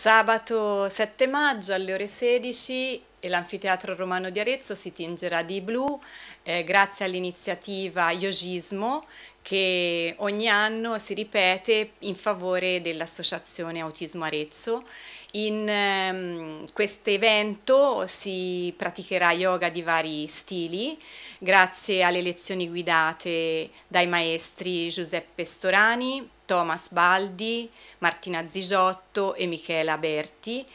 Sabato 7 maggio alle ore 16 l'anfiteatro romano di Arezzo si tingerà di blu eh, grazie all'iniziativa Yogismo che ogni anno si ripete in favore dell'Associazione Autismo Arezzo. In ehm, questo evento si praticherà yoga di vari stili grazie alle lezioni guidate dai maestri Giuseppe Storani, Thomas Baldi, Martina Zigiotto e Michela Berti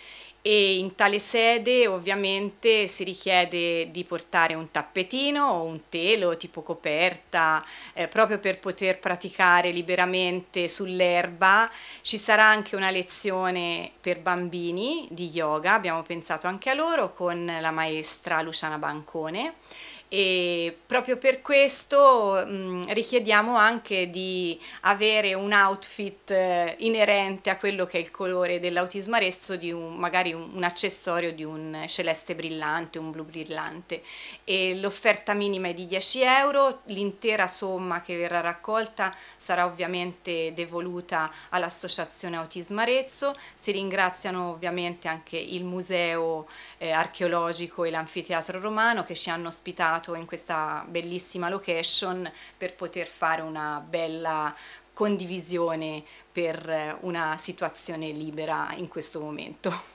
e in tale sede ovviamente si richiede di portare un tappetino o un telo tipo coperta eh, proprio per poter praticare liberamente sull'erba. Ci sarà anche una lezione per bambini di yoga, abbiamo pensato anche a loro con la maestra Luciana Bancone e proprio per questo mh, mm, richiediamo anche di avere un outfit eh, inerente a quello che è il colore dell'autismo arezzo, di un, magari un, un, accessorio di un celeste brillante, un blu brillante. l'offerta minima è di 10 euro, l'intera somma che verrà raccolta sarà ovviamente devoluta all'Associazione Autismo Arezzo, si ringraziano ovviamente anche il Museo eh, Archeologico e l'Anfiteatro Romano che ci hanno ospitato trovato in questa bellissima location per poter fare una bella condivisione per una situazione libera in questo momento.